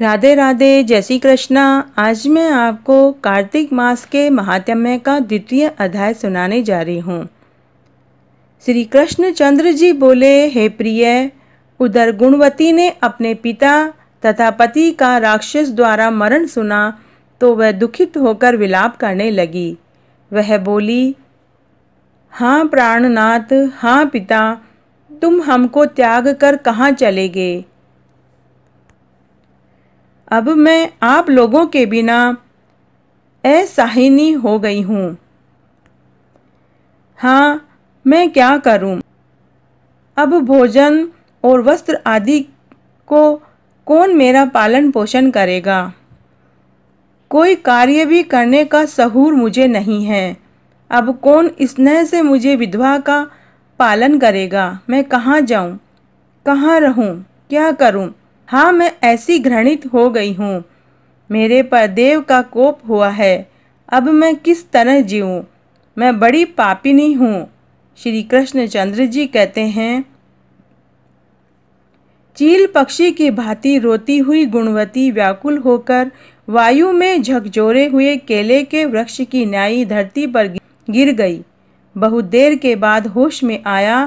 राधे राधे जय श्री कृष्णा आज मैं आपको कार्तिक मास के महात्म्य का द्वितीय अध्याय सुनाने जा रही हूँ श्री कृष्ण चंद्र जी बोले हे प्रिय उधर गुणवती ने अपने पिता तथा पति का राक्षस द्वारा मरण सुना तो वह दुखित होकर विलाप करने लगी वह बोली हाँ प्राणनाथ हाँ पिता तुम हमको त्याग कर कहाँ चले गए अब मैं आप लोगों के बिना असाहिनी हो गई हूँ हाँ मैं क्या करूँ अब भोजन और वस्त्र आदि को कौन मेरा पालन पोषण करेगा कोई कार्य भी करने का सहूर मुझे नहीं है अब कौन स्नेह से मुझे विधवा का पालन करेगा मैं कहाँ जाऊँ कहाँ रहूँ क्या करूँ हाँ मैं ऐसी घृणित हो गई हूँ मेरे पर देव का कोप हुआ है अब मैं किस तरह जीऊँ मैं बड़ी पापिनी हूँ श्री कृष्णचंद्र जी कहते हैं चील पक्षी की भांति रोती हुई गुणवती व्याकुल होकर वायु में झकझोरे हुए केले के वृक्ष की न्यायी धरती पर गिर गई बहुत देर के बाद होश में आया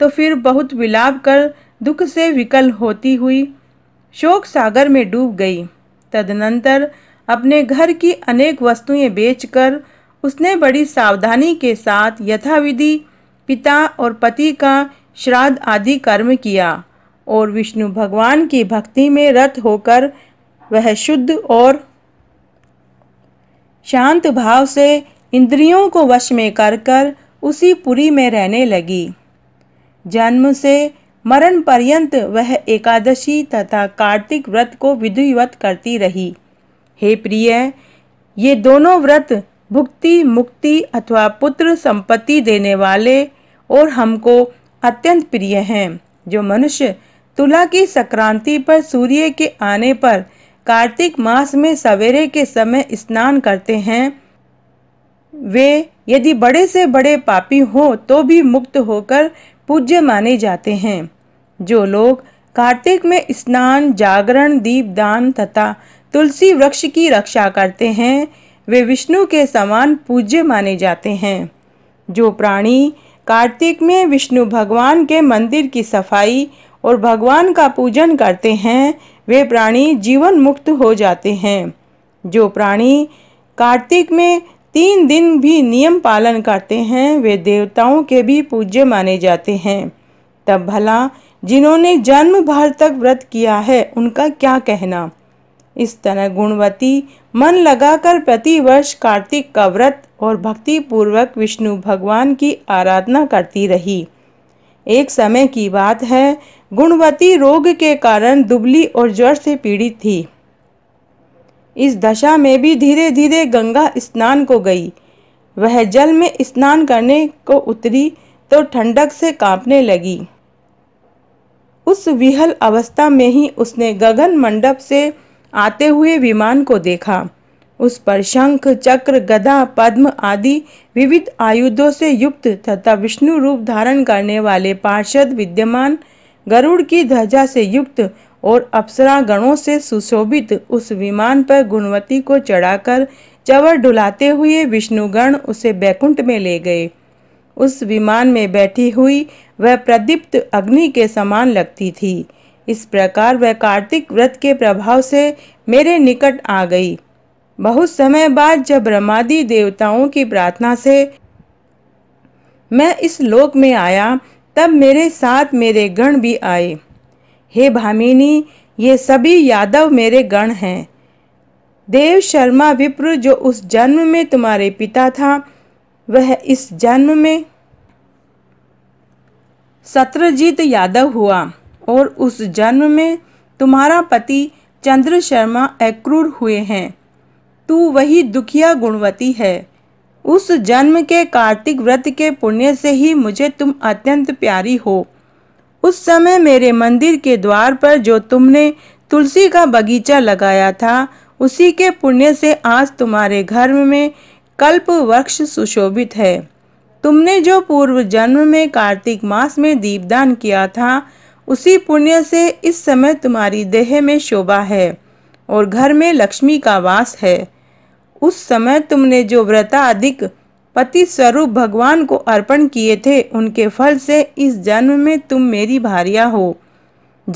तो फिर बहुत विलाप कर दुख से विकल होती हुई शोक सागर में डूब गई तदनंतर अपने घर की अनेक वस्तुएं बेचकर उसने बड़ी सावधानी के साथ यथाविधि पिता और पति का श्राद्ध आदि कर्म किया और विष्णु भगवान की भक्ति में रत होकर वह शुद्ध और शांत भाव से इंद्रियों को वश में कर कर उसी पुरी में रहने लगी जन्म से मरण पर्यंत वह एकादशी तथा कार्तिक व्रत को विधिवत करती रही हे प्रिय ये दोनों व्रत भुक्ति मुक्ति अथवा पुत्र संपत्ति देने वाले और हमको अत्यंत प्रिय हैं जो मनुष्य तुला की संक्रांति पर सूर्य के आने पर कार्तिक मास में सवेरे के समय स्नान करते हैं वे यदि बड़े से बड़े पापी हो तो भी मुक्त होकर पूज्य माने जाते हैं जो लोग कार्तिक में स्नान जागरण दीपदान तथा तुलसी वृक्ष की रक्षा करते हैं वे विष्णु के समान पूज्य माने जाते हैं जो प्राणी कार्तिक में विष्णु भगवान के मंदिर की सफाई और भगवान का पूजन करते हैं वे प्राणी जीवन मुक्त हो जाते हैं जो प्राणी कार्तिक में तीन दिन भी नियम पालन करते हैं वे देवताओं के भी पूज्य माने जाते हैं तब भला जिन्होंने जन्म भर तक व्रत किया है उनका क्या कहना इस तरह गुणवती मन लगाकर प्रतिवर्ष कार्तिक का व्रत और भक्ति पूर्वक विष्णु भगवान की आराधना करती रही एक समय की बात है गुणवती रोग के कारण दुबली और ज्वर से पीड़ित थी इस दशा में भी धीरे धीरे गंगा स्नान को गई वह जल में स्नान करने को उतरी तो ठंडक से कांपने लगी उस विहल अवस्था में ही उसने गगन मंडप से आते हुए विमान को देखा उस पर शंख चक्र गदा पद्म आदि विविध आयुधों से युक्त तथा विष्णु रूप धारण करने वाले पार्षद विद्यमान गरुड़ की ध्वजा से युक्त और अप्सरा गणों से सुशोभित उस विमान पर गुणवती को चढ़ाकर चवर डुलाते हुए विष्णुगण उसे बैकुंठ में ले गए उस विमान में बैठी हुई वह प्रदीप्त अग्नि के समान लगती थी इस प्रकार वह कार्तिक व्रत के प्रभाव से मेरे निकट आ गई बहुत समय बाद जब ब्रह्मादि देवताओं की प्रार्थना से मैं इस लोक में आया तब मेरे साथ मेरे गण भी आए हे भामिनी ये सभी यादव मेरे गण हैं देव शर्मा विप्र जो उस जन्म में तुम्हारे पिता था वह इस जन्म में सत्रजीत यादव हुआ और उस जन्म में तुम्हारा पति चंद्र शर्मा एक्रूर हुए हैं तू वही दुखिया गुणवती है उस जन्म के कार्तिक व्रत के पुण्य से ही मुझे तुम अत्यंत प्यारी हो उस समय मेरे मंदिर के द्वार पर जो तुमने तुलसी का बगीचा लगाया था उसी के पुण्य से आज तुम्हारे घर में कल्प वृक्ष सुशोभित है तुमने जो पूर्व जन्म में कार्तिक मास में दीपदान किया था उसी पुण्य से इस समय तुम्हारी देह में शोभा है और घर में लक्ष्मी का वास है उस समय तुमने जो व्रता अधिक पति स्वरूप भगवान को अर्पण किए थे उनके फल से इस जन्म में तुम मेरी भारिया हो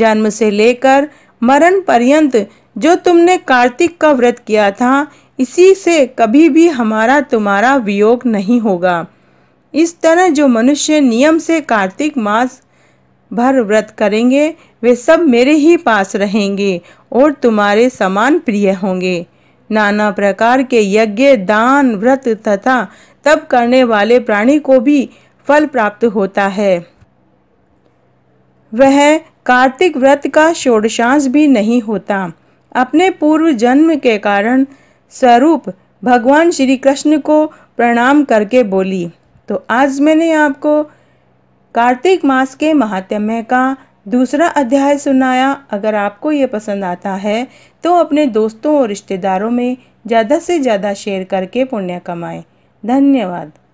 जन्म से लेकर मरण पर्यंत जो तुमने कार्तिक का व्रत किया था इसी से कभी भी हमारा तुम्हारा वियोग नहीं होगा इस तरह जो मनुष्य नियम से कार्तिक मास भर व्रत करेंगे वे सब मेरे ही पास रहेंगे और तुम्हारे समान प्रिय होंगे नाना प्रकार के यज्ञ दान व्रत तथा तप करने वाले प्राणी को भी फल प्राप्त होता है वह कार्तिक व्रत का षोडशांश भी नहीं होता अपने पूर्व जन्म के कारण स्वरूप भगवान श्री कृष्ण को प्रणाम करके बोली तो आज मैंने आपको कार्तिक मास के महात्म्य का दूसरा अध्याय सुनाया अगर आपको ये पसंद आता है तो अपने दोस्तों और रिश्तेदारों में ज़्यादा से ज़्यादा शेयर करके पुण्य कमाएं धन्यवाद